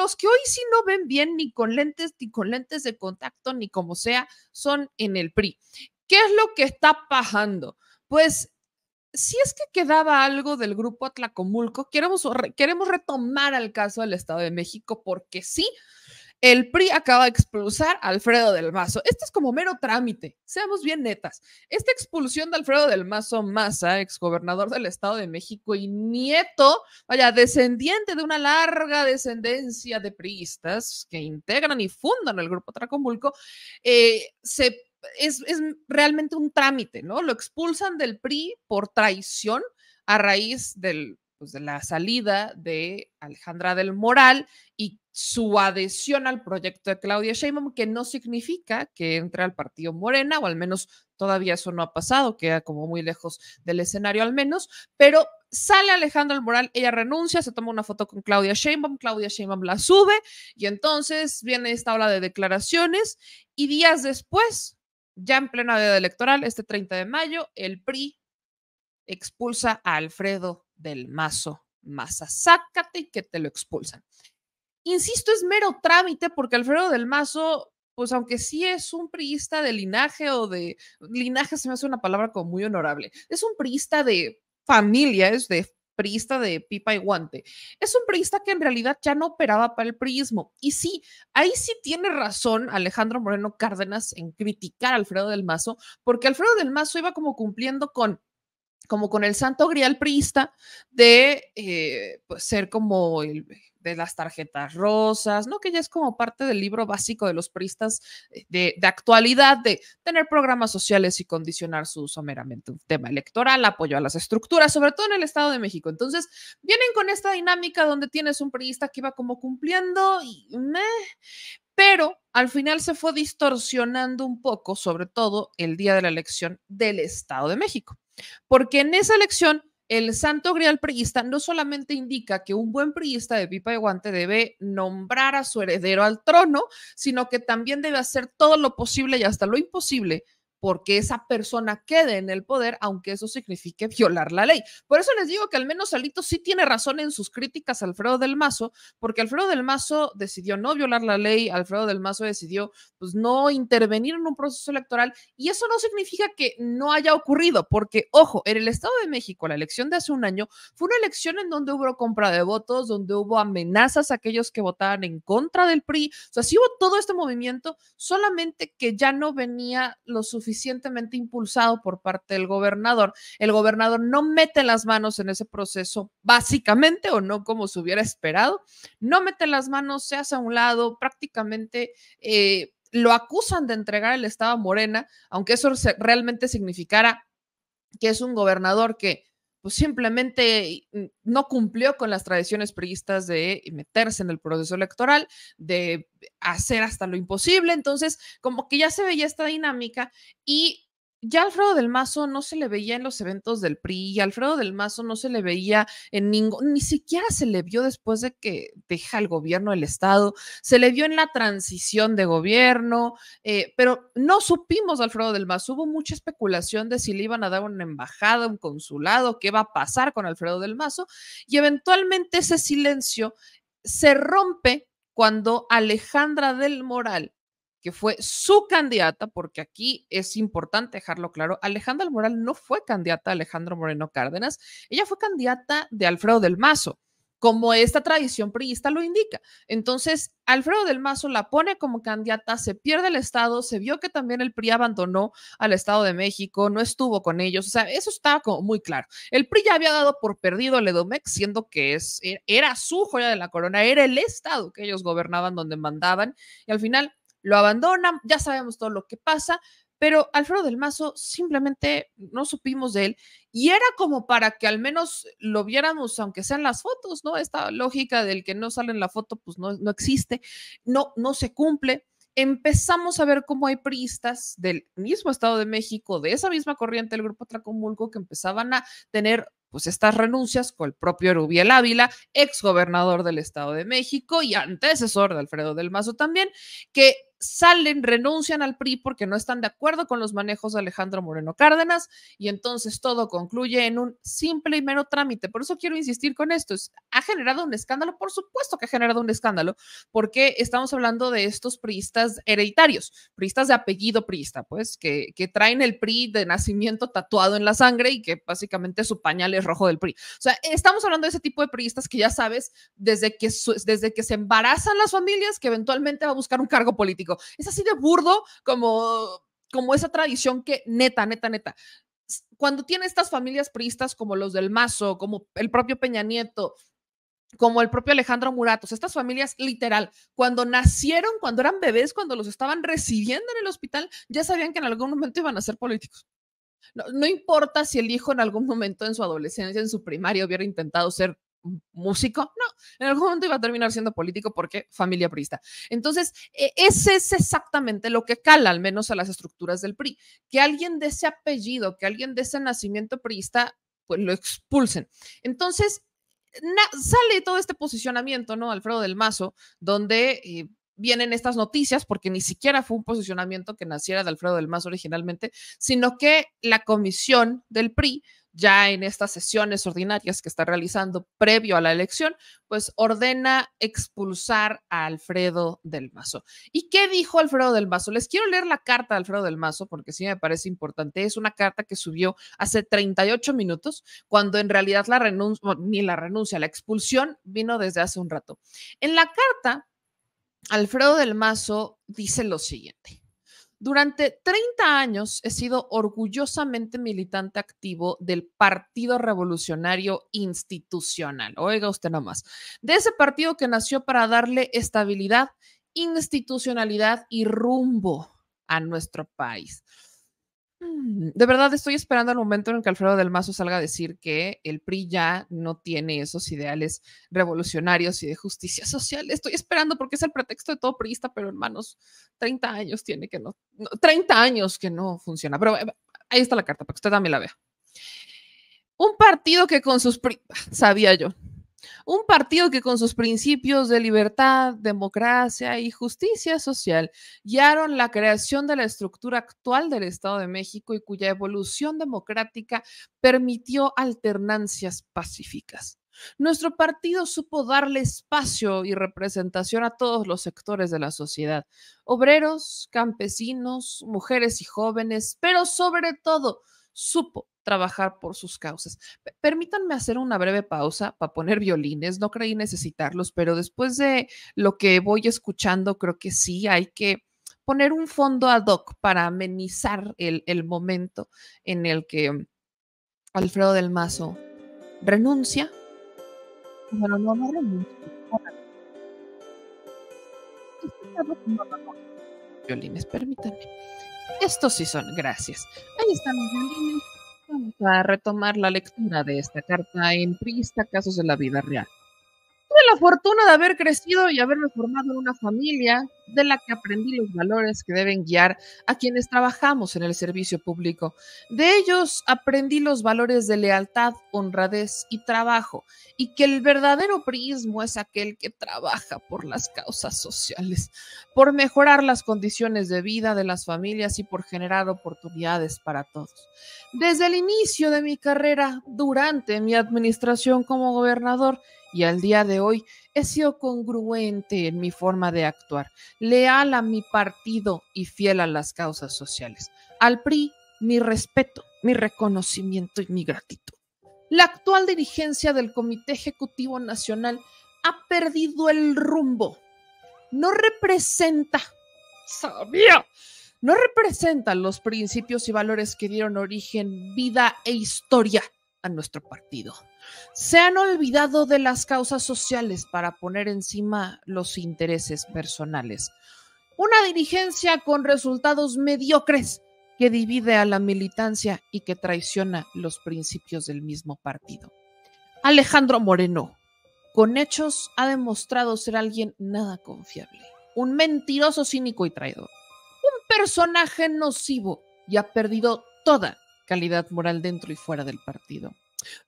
los que hoy sí no ven bien ni con lentes, ni con lentes de contacto, ni como sea, son en el PRI. ¿Qué es lo que está pasando? Pues si es que quedaba algo del grupo Atlacomulco, queremos, queremos retomar al caso del Estado de México porque sí, el PRI acaba de expulsar a Alfredo del Mazo. Esto es como mero trámite, seamos bien netas. Esta expulsión de Alfredo del Mazo Maza, exgobernador del Estado de México y nieto, vaya, descendiente de una larga descendencia de priistas que integran y fundan el grupo Tracomulco, eh, es realmente un trámite, ¿no? Lo expulsan del PRI por traición a raíz del pues, de la salida de Alejandra del Moral y su adhesión al proyecto de Claudia Sheinbaum, que no significa que entre al partido Morena, o al menos todavía eso no ha pasado, queda como muy lejos del escenario al menos, pero sale Alejandra del Moral, ella renuncia, se toma una foto con Claudia Sheinbaum, Claudia Sheinbaum la sube y entonces viene esta ola de declaraciones y días después, ya en plena veda electoral, este 30 de mayo, el PRI expulsa a Alfredo del mazo masa. Sácate y que te lo expulsan. Insisto, es mero trámite porque Alfredo del Mazo, pues aunque sí es un priista de linaje o de linaje se me hace una palabra como muy honorable, es un priista de familia, es de priista de pipa y guante. Es un priista que en realidad ya no operaba para el priismo. Y sí, ahí sí tiene razón Alejandro Moreno Cárdenas en criticar a Alfredo del Mazo, porque Alfredo del Mazo iba como cumpliendo con como con el santo grial priista de eh, pues, ser como el, de las tarjetas rosas, ¿no? Que ya es como parte del libro básico de los priistas eh, de, actualidad, de tener programas sociales y condicionar su uso meramente un tema electoral, apoyo a las estructuras, sobre todo en el Estado de México. Entonces, vienen con esta dinámica donde tienes un priista que iba como cumpliendo y... pero al final se fue distorsionando un poco, sobre todo el día de la elección del Estado de México. Porque en esa lección, el santo grial preguista no solamente indica que un buen priista de pipa de guante debe nombrar a su heredero al trono, sino que también debe hacer todo lo posible y hasta lo imposible porque esa persona quede en el poder, aunque eso signifique violar la ley. Por eso les digo que al menos Salito sí tiene razón en sus críticas a Alfredo del Mazo, porque Alfredo del Mazo decidió no violar la ley, Alfredo del Mazo decidió pues no intervenir en un proceso electoral y eso no significa que no haya ocurrido, porque ojo, en el Estado de México la elección de hace un año fue una elección en donde hubo compra de votos, donde hubo amenazas a aquellos que votaban en contra del PRI, o sea, sí hubo todo este movimiento, solamente que ya no venía lo suficiente suficientemente impulsado por parte del gobernador. El gobernador no mete las manos en ese proceso, básicamente, o no como se hubiera esperado. No mete las manos, se hace a un lado, prácticamente... Eh, lo acusan de entregar el Estado a Morena, aunque eso realmente significara que es un gobernador que pues simplemente mm, no cumplió con las tradiciones priistas de meterse en el proceso electoral, de hacer hasta lo imposible. Entonces, como que ya se veía esta dinámica y ya Alfredo del Mazo no se le veía en los eventos del PRI, y Alfredo del Mazo no se le veía en ningún, ni siquiera se le vio después de que deja el gobierno el Estado, se le vio en la transición de gobierno, eh, pero no supimos Alfredo del Mazo, hubo mucha especulación de si le iban a dar una embajada, un consulado, qué va a pasar con Alfredo del Mazo, y eventualmente ese silencio se rompe cuando Alejandra del Moral que fue su candidata, porque aquí es importante dejarlo claro, Alejandra Moral no fue candidata a Alejandro Moreno Cárdenas, ella fue candidata de Alfredo del Mazo, como esta tradición priista lo indica. Entonces, Alfredo del Mazo la pone como candidata, se pierde el Estado, se vio que también el PRI abandonó al Estado de México, no estuvo con ellos, o sea, eso está como muy claro. El PRI ya había dado por perdido al Edomex, siendo que es, e, era su joya de la corona, era el Estado que ellos gobernaban, donde mandaban, y al final lo abandonan, ya sabemos todo lo que pasa, pero Alfredo del Mazo simplemente no supimos de él y era como para que al menos lo viéramos, aunque sean las fotos, ¿no? Esta lógica del que no sale en la foto, pues no, no existe, no, no se cumple. Empezamos a ver cómo hay priistas del mismo Estado de México, de esa misma corriente del grupo Tracomulco, que empezaban a tener pues estas renuncias con el propio Rubiel Ávila, ex gobernador del Estado de México y antecesor de Alfredo del Mazo también, que salen, renuncian al PRI porque no están de acuerdo con los manejos de Alejandro Moreno Cárdenas y entonces todo concluye en un simple y mero trámite. Por eso quiero insistir con esto. Ha generado un escándalo, por supuesto que ha generado un escándalo, porque estamos hablando de estos priistas hereditarios, priistas de apellido priista, pues, que, traen el PRI de nacimiento tatuado en la sangre y que básicamente su pañal es rojo del PRI. O sea, estamos hablando de ese tipo de priistas que ya sabes, desde que, desde que se embarazan las familias, que eventualmente va a buscar un cargo político es así de burdo como, como esa tradición que neta, neta, neta. Cuando tiene estas familias priistas como los del Mazo, como el propio Peña Nieto, como el propio Alejandro Muratos, estas familias literal, cuando nacieron, cuando eran bebés, cuando los estaban recibiendo en el hospital, ya sabían que en algún momento iban a ser políticos. No, no importa si el hijo en algún momento en su adolescencia, en su primaria, hubiera intentado ser músico, no, en algún momento iba a terminar siendo político porque familia priista. Entonces, e, ese es exactamente lo que cala, al menos a las estructuras del PRI, que alguien de ese apellido, que alguien de ese nacimiento priista, pues lo expulsen. Entonces, sale todo este posicionamiento, ¿no? Alfredo del Mazo, donde... Eh, vienen estas noticias, porque ni siquiera fue un posicionamiento que naciera de Alfredo del Mazo originalmente, sino que la comisión del PRI ya en estas sesiones ordinarias que está realizando previo a la elección, pues ordena expulsar a Alfredo del Mazo. ¿Y qué dijo Alfredo del Mazo? Les quiero leer la carta de Alfredo del Mazo porque sí me parece importante. Es una carta que subió hace 38 minutos, cuando en realidad la renuncia, ni la renuncia, la expulsión vino desde hace un rato. En la carta, Alfredo del Mazo dice lo siguiente. Durante 30 años he sido orgullosamente militante activo del Partido Revolucionario Institucional. Oiga usted nomás. De ese partido que nació para darle estabilidad, institucionalidad y rumbo a nuestro país. Mm, de verdad estoy esperando el momento en el que Alfredo del Mazo salga a decir que el PRI ya no tiene esos ideales revolucionarios y de justicia social. Estoy esperando porque es el pretexto de todo priista, pero hermanos, 30 años tiene que no, 30 años que no funciona. Pero eh, ahí está la carta para que usted también la vea. Un partido que con sus... Sabía yo, un partido que con sus principios de libertad, democracia y justicia social guiaron la creación de la estructura actual del Estado de México y cuya evolución democrática permitió alternancias pacíficas. Nuestro partido supo darle espacio y representación a todos los sectores de la sociedad, obreros, campesinos, mujeres y jóvenes, pero sobre todo supo trabajar por sus causas. Permítanme hacer una breve pausa para poner violines, no creí necesitarlos, pero después de lo que voy escuchando, creo que sí hay que poner un fondo ad hoc para amenizar el, momento en el que Alfredo del Mazo renuncia. Bueno, no, no renuncia. Violines, permítanme. Estos sí son, gracias. Ahí están los violines vamos a retomar la lectura de esta carta en Prista Casos de la Vida Real. Tuve la fortuna de haber crecido y haberme formado en una familia de la que aprendí los valores que deben guiar a quienes trabajamos en el servicio público. De ellos aprendí los valores de lealtad, honradez y trabajo, y que el verdadero prisma es aquel que trabaja por las causas sociales, por mejorar las condiciones de vida de las familias y por generar oportunidades para todos. Desde el inicio de mi carrera, durante mi administración como gobernador, y al día de hoy he sido congruente en mi forma de actuar, leal a mi partido y fiel a las causas sociales. Al PRI, mi respeto, mi reconocimiento y mi gratitud. La actual dirigencia del Comité Ejecutivo Nacional ha perdido el rumbo. No representa, sabía, no representa los principios y valores que dieron origen, vida e historia a nuestro partido. Se han olvidado de las causas sociales para poner encima los intereses personales. Una dirigencia con resultados mediocres que divide a la militancia y que traiciona los principios del mismo partido. Alejandro Moreno, con hechos, ha demostrado ser alguien nada confiable, un mentiroso cínico y traidor, un personaje nocivo y ha perdido toda calidad moral dentro y fuera del partido,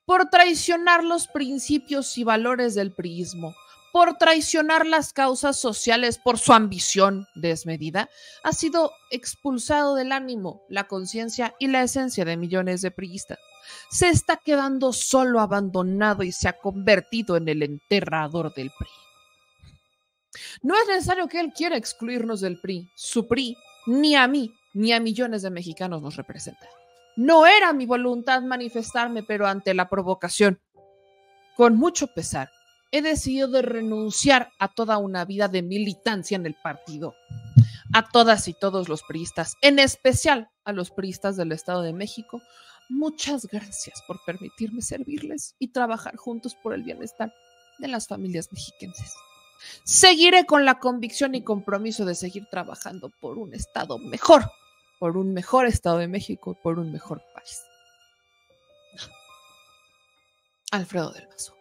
por traicionar los principios y valores del priismo, por traicionar las causas sociales por su ambición desmedida, ha sido expulsado del ánimo, la conciencia y la esencia de millones de priistas. Se está quedando solo abandonado y se ha convertido en el enterrador del PRI. No es necesario que él quiera excluirnos del PRI. Su PRI ni a mí ni a millones de mexicanos nos representa. No era mi voluntad manifestarme, pero ante la provocación, con mucho pesar, he decidido de renunciar a toda una vida de militancia en el partido, a todas y todos los priistas, en especial a los priistas del Estado de México. Muchas gracias por permitirme servirles y trabajar juntos por el bienestar de las familias mexiquenses. Seguiré con la convicción y compromiso de seguir trabajando por un Estado mejor por un mejor Estado de México, por un mejor país. Alfredo del Mazo.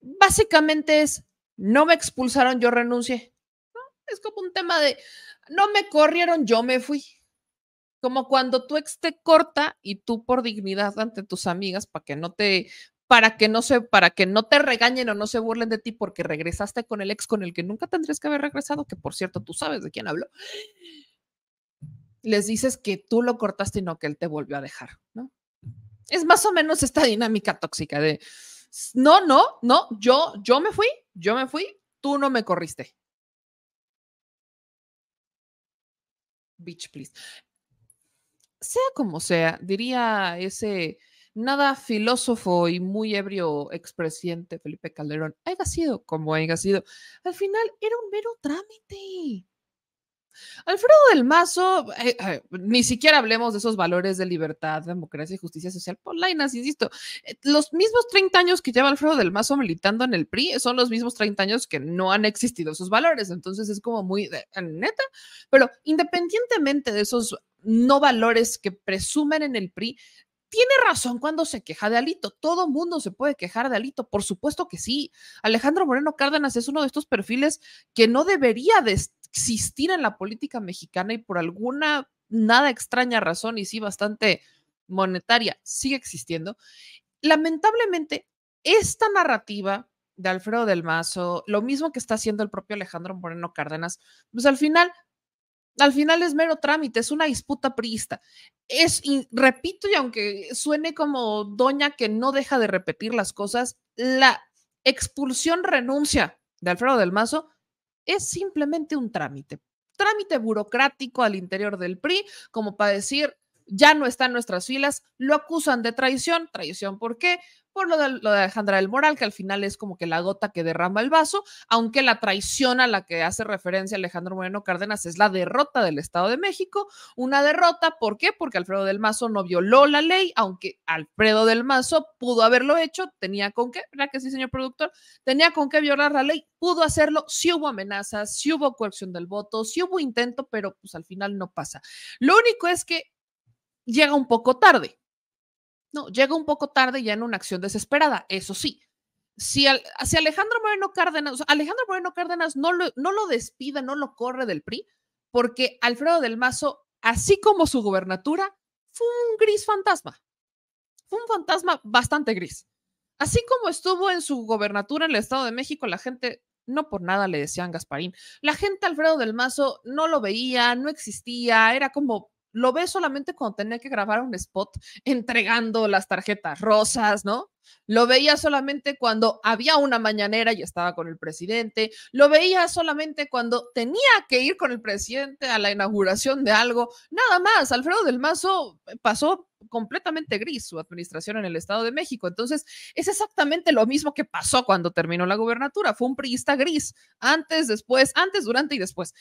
Básicamente es, no me expulsaron, yo renuncié. ¿No? Es como un tema de, no me corrieron, yo me fui. Como cuando tu ex te corta y tú por dignidad ante tus amigas, para que no te para que no se, para que no te regañen o no se burlen de ti porque regresaste con el ex con el que nunca tendrías que haber regresado, que por cierto tú sabes de quién hablo. Les dices que tú lo cortaste y no que él te volvió a dejar, ¿no? Es más o menos esta dinámica tóxica de no, no, no, yo, yo me fui, yo me fui, tú no me corriste. Bitch, please. Sea como sea, diría ese nada filósofo y muy ebrio expresidente Felipe Calderón haya sido como haya sido, al final era un mero trámite. Alfredo del Mazo, eh, eh, ni siquiera hablemos de esos valores de libertad, democracia y justicia social polainas, insisto, eh, los mismos 30 años que lleva Alfredo del Mazo militando en el PRI son los mismos 30 años que no han existido esos valores, entonces es como muy neta, pero independientemente de esos no valores que presumen en el PRI, tiene razón cuando se queja de Alito. Todo mundo se puede quejar de Alito, por supuesto que sí. Alejandro Moreno Cárdenas es uno de estos perfiles que no debería de existir en la política mexicana y por alguna nada extraña razón y sí bastante monetaria sigue existiendo. Lamentablemente, esta narrativa de Alfredo del Mazo, lo mismo que está haciendo el propio Alejandro Moreno Cárdenas, pues al final al final es mero trámite, es una disputa priista. Es, y repito, y aunque suene como doña que no deja de repetir las cosas, la expulsión renuncia de Alfredo del Mazo es simplemente un trámite, trámite burocrático al interior del PRI, como para decir, ya no está en nuestras filas, lo acusan de traición. ¿Traición por qué? Por lo de, lo Alejandra del Moral, que al final es como que la gota que derrama el vaso, aunque la traición a la que hace referencia Alejandro Moreno Cárdenas es la derrota del Estado de México. Una derrota, ¿por qué? Porque Alfredo del Mazo no violó la ley, aunque Alfredo del Mazo pudo haberlo hecho, tenía con qué, ¿verdad que sí, señor productor? Tenía con qué violar la ley, pudo hacerlo, si hubo amenazas, si hubo coerción del voto, si hubo intento, pero pues al final no pasa. Lo único es que llega un poco tarde. No, llega un poco tarde ya en una acción desesperada, eso sí. Si, Alejandro Moreno Cárdenas, Alejandro Moreno Cárdenas no lo, no lo despida, no lo corre del PRI, porque Alfredo del Mazo, así como su gobernatura, fue un gris fantasma. Fue un fantasma bastante gris. Así como estuvo en su gobernatura en el Estado de México, la gente no por nada le decían Gasparín. La gente Alfredo del Mazo no lo veía, no existía, era como lo ve solamente cuando tenía que grabar un spot entregando las tarjetas rosas, ¿no? Lo veía solamente cuando había una mañanera y estaba con el presidente. Lo veía solamente cuando tenía que ir con el presidente a la inauguración de algo. Nada más, Alfredo del Mazo pasó completamente gris su administración en el Estado de México. Entonces, es exactamente lo mismo que pasó cuando terminó la gubernatura. Fue un priista gris, antes, después, antes, durante y después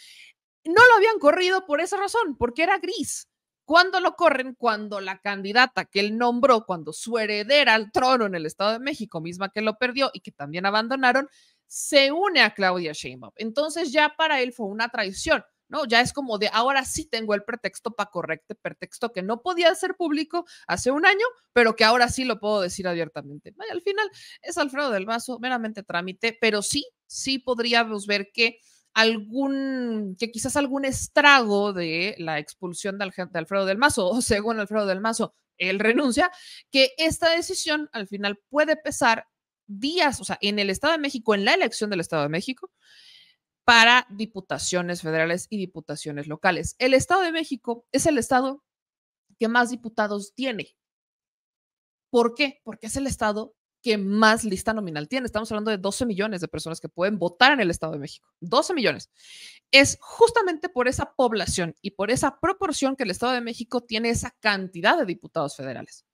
no lo habían corrido por esa razón, porque era gris. ¿Cuándo lo corren? Cuando la candidata que él nombró, cuando su heredera al trono en el Estado de México, misma que lo perdió y que también abandonaron, se une a Claudia Sheinbaum. Entonces ya para él fue una traición, ¿no? Ya es como de ahora sí tengo el pretexto para correcte, pretexto que no podía ser público hace un año, pero que ahora sí lo puedo decir abiertamente. al final es Alfredo del Vaso, meramente trámite, pero sí, sí podríamos ver que algún, que quizás algún estrago de la expulsión de, Alfredo del Mazo, o según Alfredo del Mazo, él renuncia, que esta decisión al final puede pesar días, o sea, en el Estado de México, en la elección del Estado de México, para diputaciones federales y diputaciones locales. El Estado de México es el Estado que más diputados tiene. ¿Por qué? Porque es el Estado que más lista nominal tiene. Estamos hablando de 12 millones de personas que pueden votar en el Estado de México. 12 millones. Es justamente por esa población y por esa proporción que el Estado de México tiene esa cantidad de diputados federales.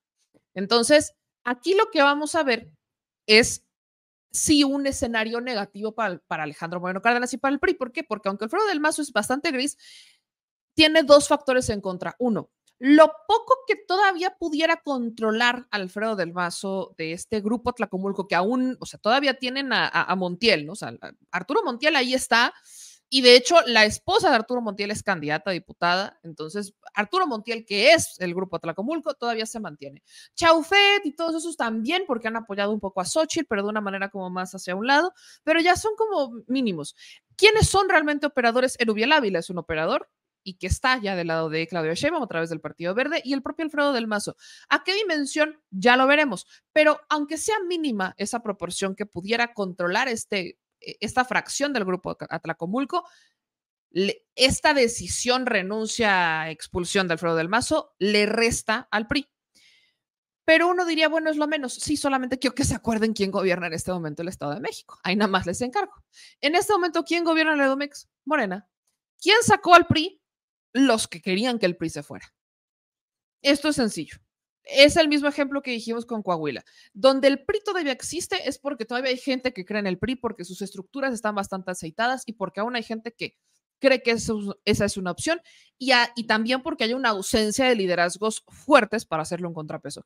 Entonces, aquí lo que vamos a ver es si un escenario negativo para, Alejandro Moreno Cárdenas y para el PRI. ¿Por qué? Porque aunque el fraude del mazo es bastante gris, tiene dos factores en contra. Uno, lo poco que todavía pudiera controlar Alfredo del Mazo de este grupo Tlacomulco, que aún, o sea, todavía tienen a, Montiel, ¿no? O sea, Arturo Montiel ahí está. Y de hecho, la esposa de Arturo Montiel es candidata diputada. Entonces, Arturo Montiel, que es el grupo tlacomulco, todavía se mantiene. Chaufet y todos esos también, porque han apoyado un poco a Xochitl, pero de una manera como más hacia un lado, pero ya son como mínimos. ¿Quiénes son realmente operadores? Erubiel Ávila es un operador, y que está ya del lado de Claudio Sheinbaum a través del Partido Verde y el propio Alfredo del Mazo. ¿A qué dimensión? Ya lo veremos, pero aunque sea mínima esa proporción que pudiera controlar este, eh, esta fracción del grupo Atlacomulco, esta decisión renuncia a expulsión de Alfredo del Mazo le resta al PRI. Pero uno diría, bueno, es lo menos. Sí, solamente quiero que se acuerden quién gobierna en este momento el Estado de México. Ahí nada más les encargo. En este momento, ¿quién gobierna el Edomex? Morena. ¿Quién sacó al PRI? los que querían que el PRI se fuera. Esto es sencillo. Es el mismo ejemplo que dijimos con Coahuila. Donde el PRI todavía existe es porque todavía hay gente que cree en el PRI, porque sus estructuras están bastante aceitadas y porque aún hay gente que cree que esa es una opción y, también porque hay una ausencia de liderazgos fuertes para hacerlo un contrapeso.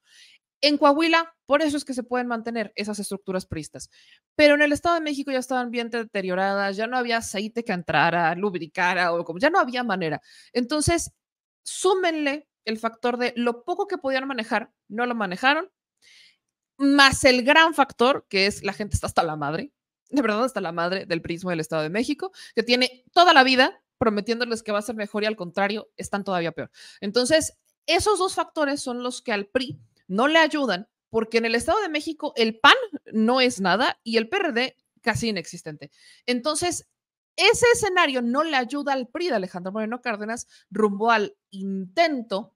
En Coahuila, por eso es que se pueden mantener esas estructuras pristas. Pero en el Estado de México ya estaban bien deterioradas, ya no había aceite que entrara, lubricara o como, ya no había manera. Entonces, súmenle el factor de lo poco que podían manejar, no lo manejaron, más el gran factor que es la gente está hasta la madre, de verdad hasta la madre del prismo del Estado de México, que tiene toda la vida prometiéndoles que va a ser mejor y al contrario, están todavía peor. Entonces, esos dos factores son los que al PRI no le ayudan porque en el Estado de México el PAN no es nada y el PRD casi inexistente. Entonces, ese escenario no le ayuda al PRI de Alejandro Moreno Cárdenas rumbo al intento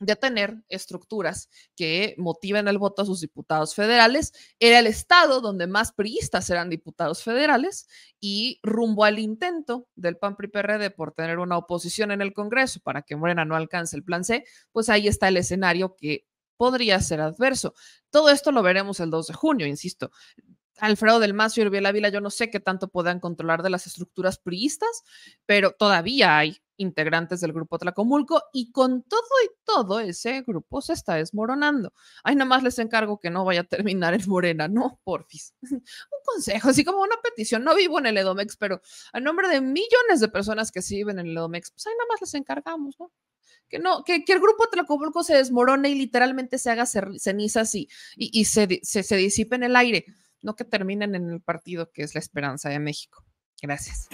de tener estructuras que motiven el voto a sus diputados federales. Era el estado donde más priistas eran diputados federales y rumbo al intento del PAN PRI PRD por tener una oposición en el Congreso para que Morena no alcance el plan C, pues ahí está el escenario que podría ser adverso. Todo esto lo veremos el 2 de junio, insisto. Alfredo del Mazo y Urbiel Ávila, yo no sé qué tanto puedan controlar de las estructuras priistas, pero todavía hay integrantes del grupo Tlacomulco y con todo y todo ese grupo se está desmoronando. Ay, nada más les encargo que no vaya a terminar en Morena, no, porfis. Un consejo, así como una petición. No vivo en el Edomex, pero a nombre de millones de personas que sí viven en el Edomex, pues ahí nada más les encargamos, ¿no? que no, que, el grupo Tlacoburco se desmorone y literalmente se haga cenizas y, y, se, se disipe en el aire, no que terminen en el partido que es la esperanza de México. Gracias.